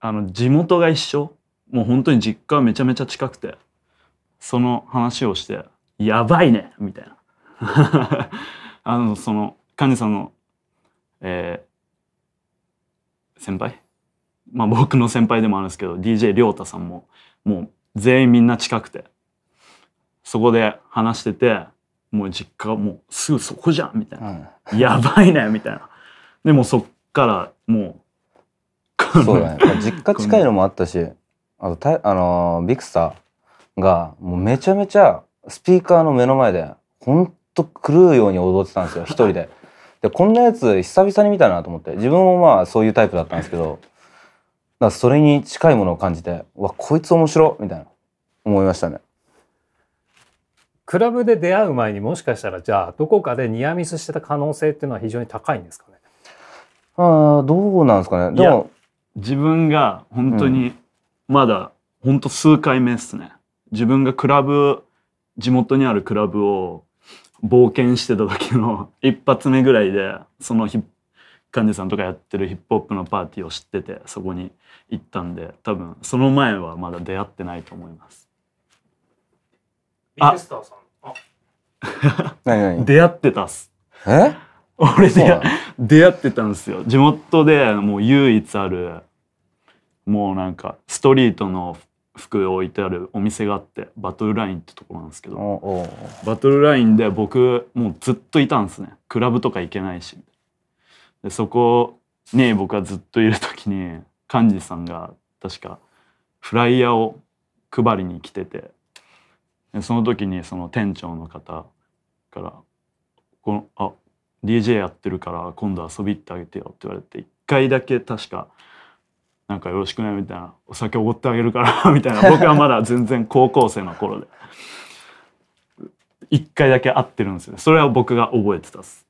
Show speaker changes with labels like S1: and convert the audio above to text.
S1: あの地元が一緒もう本当に実家めちゃめちゃ近くてその話をして「やばいね!」みたいな あのその幹事さんの、えー、先輩まあ僕の先輩でもあるんですけど DJ 亮太さんももう全員みんな近くてそこで話しててもう実家もうすぐそこじゃんみたいな、うん、やばいねみた
S2: いなでもそっからもうそうだね、まあ、実家近いのもあったしあとたあのビクサーがもうめちゃめちゃスピーカーの目の前でほんと狂うように踊ってたんですよ 一人で。でこんなやつ久々に見たなと思って自分もまあそういうタイプだったんですけどだそれに近いものを感じてわこいつ面白みたいな思いましたね。クラブで出会う前にもしかしたらじゃあどこかでニアミスしてた可能性っていうのは非常に高いんですかねあどうなんですかねでも自分が本当に
S1: まだ本当数回目っすね。自分がクラブ地元にあるクラブを冒険してた時の 一発目ぐらいでその患者さんとかやってるヒップホップのパーティーを知っててそこに行ったんで多分その前はまだ出会ってないと思います。あ出会ってたっす。
S2: え俺
S1: で出会ってたんですよ。地元でもう唯一あるもうなんかストリートの服を置いてあるお店があってバトルラインってところなんですけどバトルラインで僕もうずっといたんですねクラブとか行けないしでそこに僕はずっといる時に幹事さんが確かフライヤーを配りに来ててでその時にその店長の方から「このあ DJ やってるから今度遊び行ってあげてよ」って言われて1回だけ確か。なんかよろしくねみたいなお酒おごってあげるから みたいな僕はまだ全然高校生の頃で1回だけ会ってるんですよそれは僕が覚えてたっす